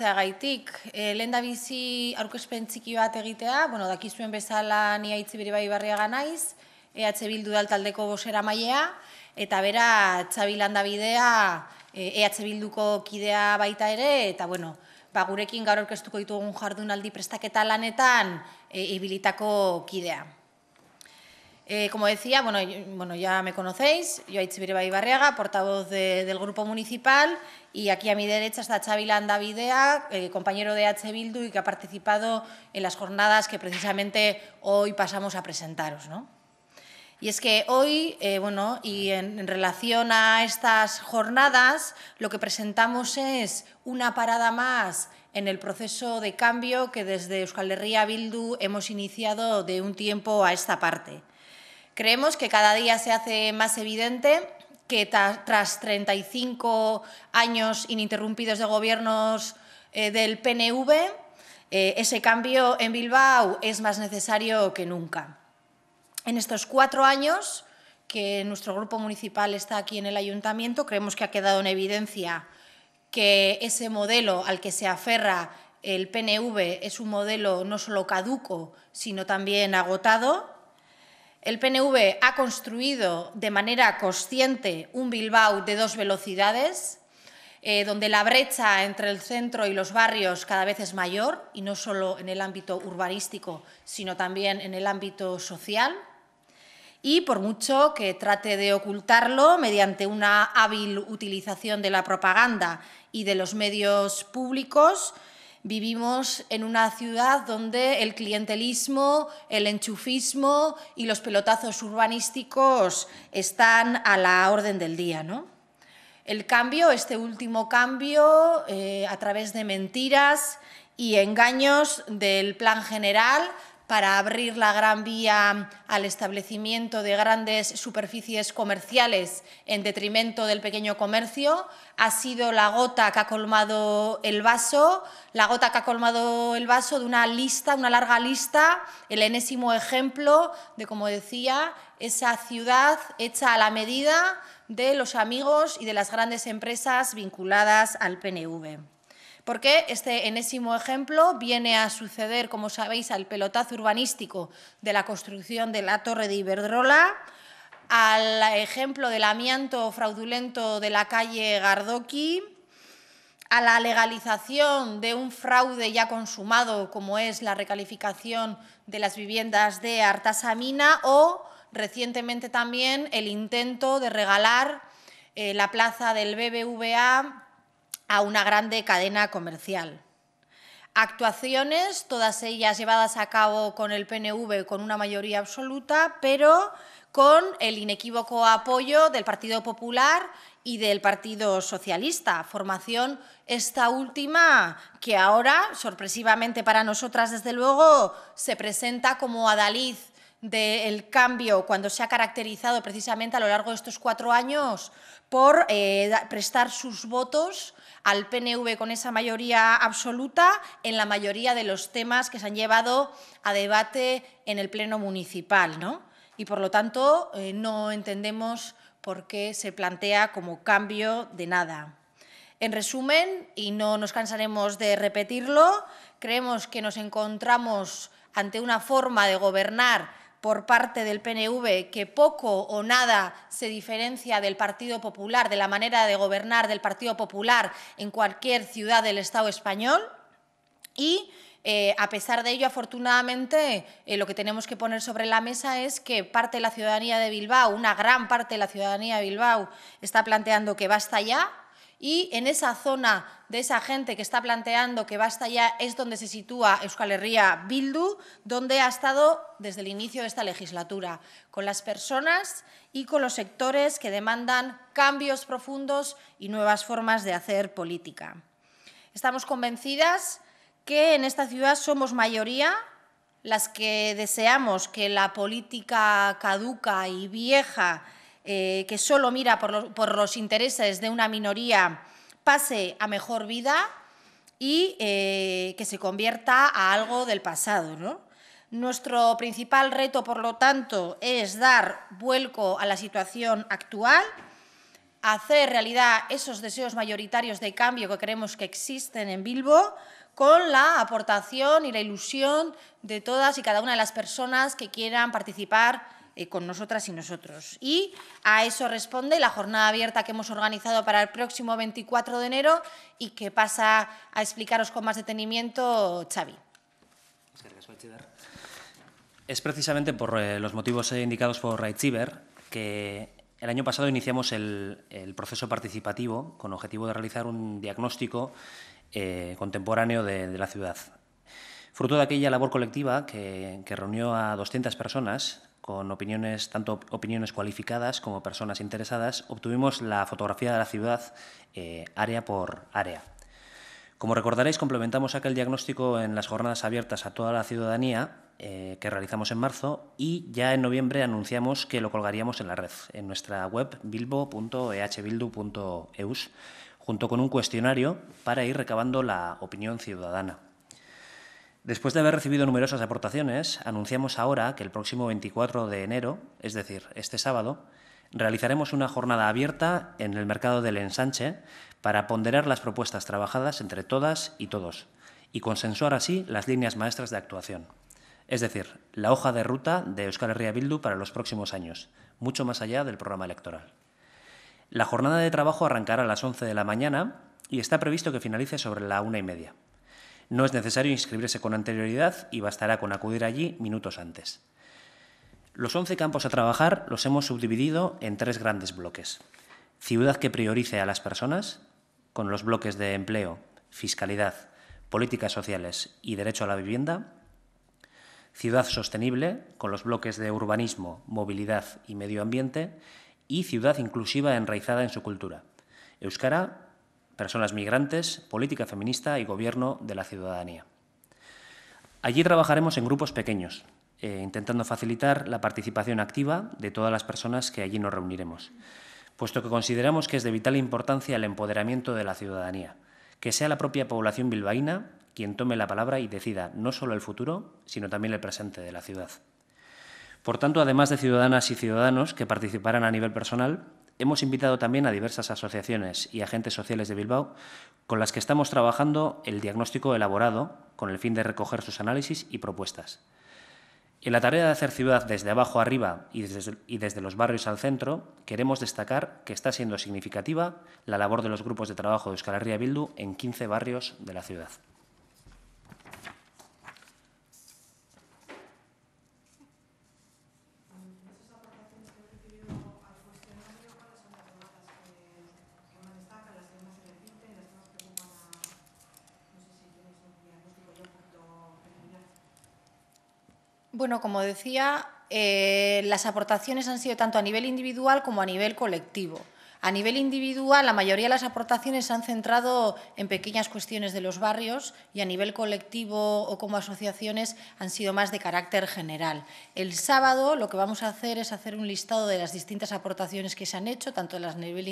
etortzea gaitik. E, eh, lehen da bizi aurkespen txiki bat egitea, bueno, dakizuen bezala ni haitzi bere bai barriaga naiz, ehatze bildu daltaldeko bosera mailea, eta bera txabilan da bidea eh, e bilduko kidea baita ere, eta bueno, ba, gurekin gaur orkestuko ditugun jardunaldi prestaketa lanetan eh, ibilitako kidea. Eh, como decía, bueno, bueno, ya me conocéis, yo y Barriaga, portavoz del Grupo Municipal, y aquí a mi derecha está Xavi Landavidea, eh, compañero de H. Bildu y que ha participado en las jornadas que precisamente hoy pasamos a presentaros. ¿no? Y es que hoy, eh, bueno, y en, en relación a estas jornadas, lo que presentamos es una parada más en el proceso de cambio que desde Euskal Herria Bildu hemos iniciado de un tiempo a esta parte. Creemos que cada día se hace más evidente que tras 35 años ininterrumpidos de gobiernos eh, del PNV, eh, ese cambio en Bilbao es más necesario que nunca. En estos cuatro años que nuestro grupo municipal está aquí en el ayuntamiento, creemos que ha quedado en evidencia que ese modelo al que se aferra el PNV es un modelo no solo caduco, sino también agotado el PNV ha construido de manera consciente un Bilbao de dos velocidades, eh, donde la brecha entre el centro y los barrios cada vez es mayor, y no solo en el ámbito urbanístico, sino también en el ámbito social. Y por mucho que trate de ocultarlo mediante una hábil utilización de la propaganda y de los medios públicos, Vivimos en una ciudad donde el clientelismo, el enchufismo y los pelotazos urbanísticos están a la orden del día, ¿no? El cambio, este último cambio, eh, a través de mentiras y engaños del plan general, para abrir la Gran Vía al establecimiento de grandes superficies comerciales en detrimento del pequeño comercio. Ha sido la gota que ha colmado el vaso, la gota que ha colmado el vaso de una lista, una larga lista, el enésimo ejemplo de, como decía, esa ciudad hecha a la medida de los amigos y de las grandes empresas vinculadas al PNV porque este enésimo ejemplo viene a suceder, como sabéis, al pelotazo urbanístico de la construcción de la Torre de Iberdrola, al ejemplo del amianto fraudulento de la calle Gardoqui, a la legalización de un fraude ya consumado, como es la recalificación de las viviendas de Artasamina, o recientemente también el intento de regalar eh, la plaza del BBVA a una grande cadena comercial. Actuaciones, todas ellas llevadas a cabo con el PNV con una mayoría absoluta, pero con el inequívoco apoyo del Partido Popular y del Partido Socialista, formación esta última que ahora, sorpresivamente para nosotras desde luego, se presenta como adaliz del cambio cuando se ha caracterizado precisamente a lo largo de estos cuatro años por eh, prestar sus votos al PNV con esa mayoría absoluta en la mayoría de los temas que se han llevado a debate en el Pleno Municipal. ¿no? Y, por lo tanto, eh, no entendemos por qué se plantea como cambio de nada. En resumen, y no nos cansaremos de repetirlo, creemos que nos encontramos ante una forma de gobernar por parte del PNV que poco o nada se diferencia del Partido Popular, de la manera de gobernar del Partido Popular en cualquier ciudad del Estado español y eh, a pesar de ello, afortunadamente, eh, lo que tenemos que poner sobre la mesa es que parte de la ciudadanía de Bilbao, una gran parte de la ciudadanía de Bilbao, está planteando que basta ya, y en esa zona de esa gente que está planteando que basta ya es donde se sitúa Euskal Herria Bildu, donde ha estado desde el inicio de esta legislatura, con las personas y con los sectores que demandan cambios profundos y nuevas formas de hacer política. Estamos convencidas que en esta ciudad somos mayoría las que deseamos que la política caduca y vieja eh, que solo mira por los, intereses de una minoría pase a mejor vida y eh, que se convierta a algo del pasado. Nuestro principal reto, por lo tanto, es dar vuelco a la situación actual, hacer realidad esos deseos mayoritarios de cambio que creemos que existen en Bilbo, con la aportación y la ilusión de todas y cada una de las personas que quieran participar eh, con nosotras y nosotros. Y a eso responde la jornada abierta que hemos organizado para el próximo 24 de enero y que pasa a explicaros con más detenimiento Xavi. Es precisamente por eh, los motivos eh, indicados por Raichiver... que el año pasado iniciamos el, proceso participativo con objetivo de realizar un diagnóstico contemporáneo de, la ciudad. Fruto de aquella labor colectiva que, que reunió a 200 personas, con opiniones, tanto opiniones cualificadas como personas interesadas, obtuvimos la fotografía de la ciudad eh, área por área. Como recordaréis, complementamos aquel diagnóstico en las jornadas abiertas a toda la ciudadanía eh, que realizamos en marzo y ya en noviembre anunciamos que lo colgaríamos en la red, en nuestra web bilbo.ehbildu.eus, junto con un cuestionario para ir recabando la opinión ciudadana. Después de haber recibido numerosas aportaciones, anunciamos ahora que el próximo 24 de enero, es decir, este sábado, realizaremos una jornada abierta en el mercado del ensanche para ponderar las propuestas trabajadas entre todas y todos y consensuar así las líneas maestras de actuación. Es decir, la hoja de ruta de Euskal Herria Bildu para los próximos años, mucho más allá del programa electoral. La jornada de trabajo arrancará a las 11 de la mañana y está previsto que finalice sobre la una y media. No es necesario inscribirse con anterioridad y bastará con acudir allí minutos antes. Los 11 campos a trabajar los hemos subdividido en tres grandes bloques. Ciudad que priorice a las personas, con los bloques de empleo, fiscalidad, políticas sociales y derecho a la vivienda. Ciudad sostenible, con los bloques de urbanismo, movilidad y medio ambiente. Y ciudad inclusiva enraizada en su cultura. Euskara, personas migrantes, política feminista y gobierno de la ciudadanía. Allí trabajaremos en grupos pequeños, eh, intentando facilitar la participación activa de todas las personas que allí nos reuniremos, puesto que consideramos que es de vital importancia el empoderamiento de la ciudadanía, que sea la propia población bilbaína quien tome la palabra y decida no solo el futuro, sino también el presente de la ciudad. Por tanto, además de ciudadanas y ciudadanos que participarán a nivel personal, Hemos invitado también a diversas asociaciones y agentes sociales de Bilbao con las que estamos trabajando el diagnóstico elaborado con el fin de recoger sus análisis y propuestas. En la tarea de hacer ciudad desde abajo arriba y desde, los barrios al centro, queremos destacar que está siendo significativa la labor de los grupos de trabajo de Euskal Herria Bildu en 15 barrios de la ciudad. Bueno, como decía, eh, las aportaciones han sido tanto a nivel individual como a nivel colectivo. A nivel individual, la mayoría de las aportaciones se han centrado en pequeñas cuestiones de los barrios y a nivel colectivo o como asociaciones han sido más de carácter general. El sábado lo que vamos a hacer es hacer un listado de las distintas aportaciones que se han hecho, tanto a nivel,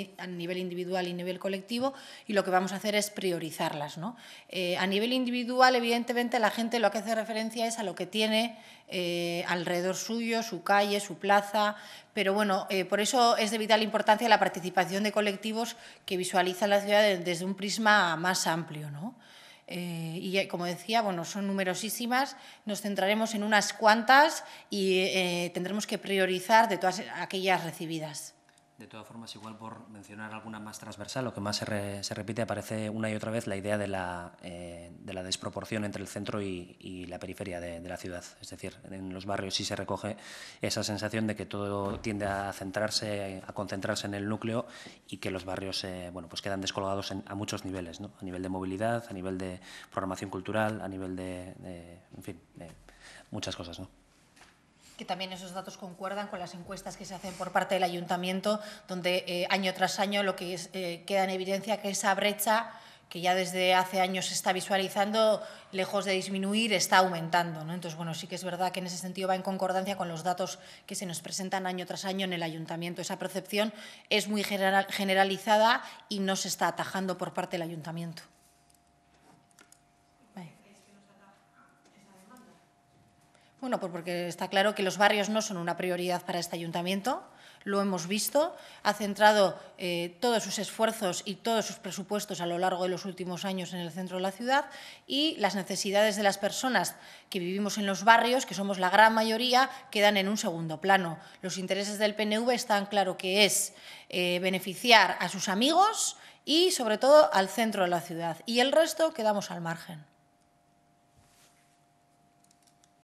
individual y a nivel colectivo, y lo que vamos a hacer es priorizarlas. Eh, a nivel individual, evidentemente, la gente lo que hace referencia es a lo que tiene eh, alrededor suyo, su calle, su plaza, pero bueno, eh, por eso es de vital importancia la participación de colectivos que visualizan la ciudad desde un prisma más amplio. Eh, y como decía, son numerosísimas, nos centraremos en unas cuantas y eh, tendremos que priorizar de todas aquellas recibidas. De todas formas, igual por mencionar alguna más transversal, lo que más se, repite aparece una y otra vez la idea de la, eh, desproporción entre el centro y, la periferia de, la ciudad. Es decir, en los barrios sí se recoge esa sensación de que todo tiende a centrarse, a concentrarse en el núcleo y que los barrios eh, bueno, pues quedan descolgados a muchos niveles, ¿no? a nivel de movilidad, a nivel de programación cultural, a nivel de, en fin, muchas cosas. ¿no? que también esos datos concuerdan con las encuestas que se hacen por parte del ayuntamiento, donde eh, año tras año lo que eh, queda en evidencia que esa brecha que ya desde hace años se está visualizando, lejos de disminuir, está aumentando. ¿no? Entonces, bueno, sí que es verdad que en ese sentido va en concordancia con los datos que se nos presentan año tras año en el ayuntamiento. Esa percepción es muy generalizada y no se está atajando por parte del ayuntamiento. Bueno, pues porque está claro que los barrios no son una prioridad para este ayuntamiento, lo hemos visto, ha centrado eh, todos sus esfuerzos y todos sus presupuestos a lo largo de los últimos años en el centro de la ciudad y las necesidades de las personas que vivimos en los barrios, que somos la gran mayoría, quedan en un segundo plano. Los intereses del PNV están claro que es eh, beneficiar a sus amigos y, sobre todo, al centro de la ciudad. Y el resto quedamos al margen.